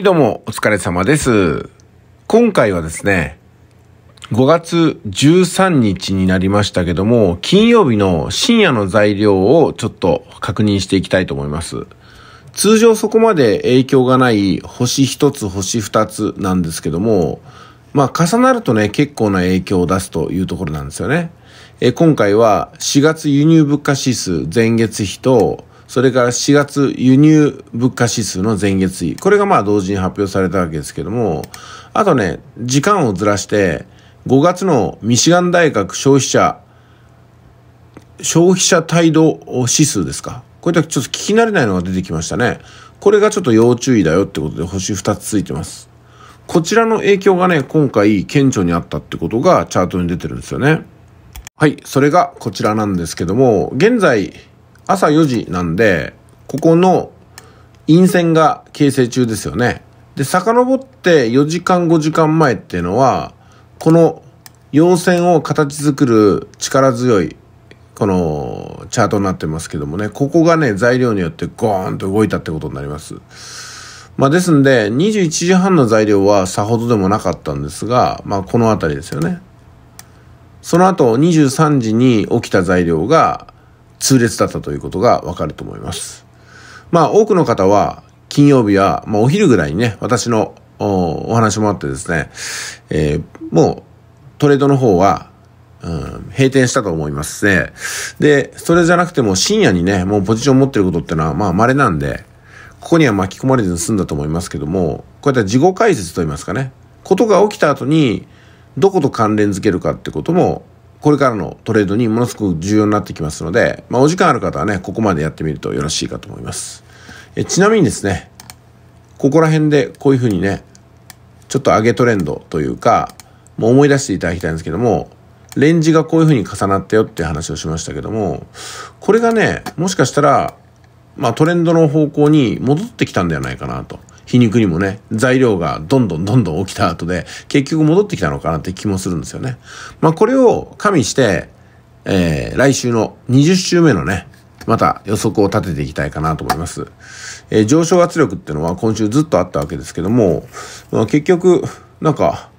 どうも、お疲れ様です。今回はですね、5月13日になりましたけども、金曜日の深夜の材料をちょっと確認していきたいと思います。通常そこまで影響がない星1つ、星2つなんですけども、まあ重なるとね、結構な影響を出すというところなんですよね。え今回は4月輸入物価指数前月比とそれから4月輸入物価指数の前月比。これがまあ同時に発表されたわけですけども、あとね、時間をずらして、5月のミシガン大学消費者、消費者態度指数ですか。これだけちょっと聞き慣れないのが出てきましたね。これがちょっと要注意だよってことで星2つついてます。こちらの影響がね、今回顕著にあったってことがチャートに出てるんですよね。はい、それがこちらなんですけども、現在、朝4時なんで、ここの陰線が形成中ですよね。で、遡って4時間5時間前っていうのは、この陽線を形作る力強い、このチャートになってますけどもね、ここがね、材料によってゴーンと動いたってことになります。まあですんで、21時半の材料はさほどでもなかったんですが、まあこの辺りですよね。その後23時に起きた材料が、痛烈だったということがわかると思います。まあ多くの方は金曜日は、まあ、お昼ぐらいにね、私のお話もあってですね、えー、もうトレードの方は、うん、閉店したと思いますね。で、それじゃなくても深夜にね、もうポジション持ってることってのはまあ稀なんで、ここには巻き込まれずに済んだと思いますけども、こういった事後解説といいますかね、ことが起きた後に、どこと関連づけるかってこともこれからのトレードにものすごく重要になってきますので、まあ、お時間ある方はね、ここまでやってみるとよろしいかと思います。えちなみにですね、ここら辺でこういうふうにね、ちょっと上げトレンドというか、もう思い出していただきたいんですけども、レンジがこういうふうに重なったよっていう話をしましたけども、これがね、もしかしたら、まあトレンドの方向に戻ってきたんではないかなと。皮肉にもね、材料がどんどんどんどん起きた後で、結局戻ってきたのかなって気もするんですよね。まあ、これを加味して、えー、来週の20週目のね、また予測を立てていきたいかなと思います。えー、上昇圧力っていうのは今週ずっとあったわけですけども、まあ、結局、なんか、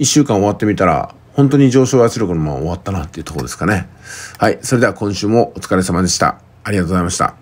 1週間終わってみたら、本当に上昇圧力のまま終わったなっていうところですかね。はい。それでは今週もお疲れ様でした。ありがとうございました。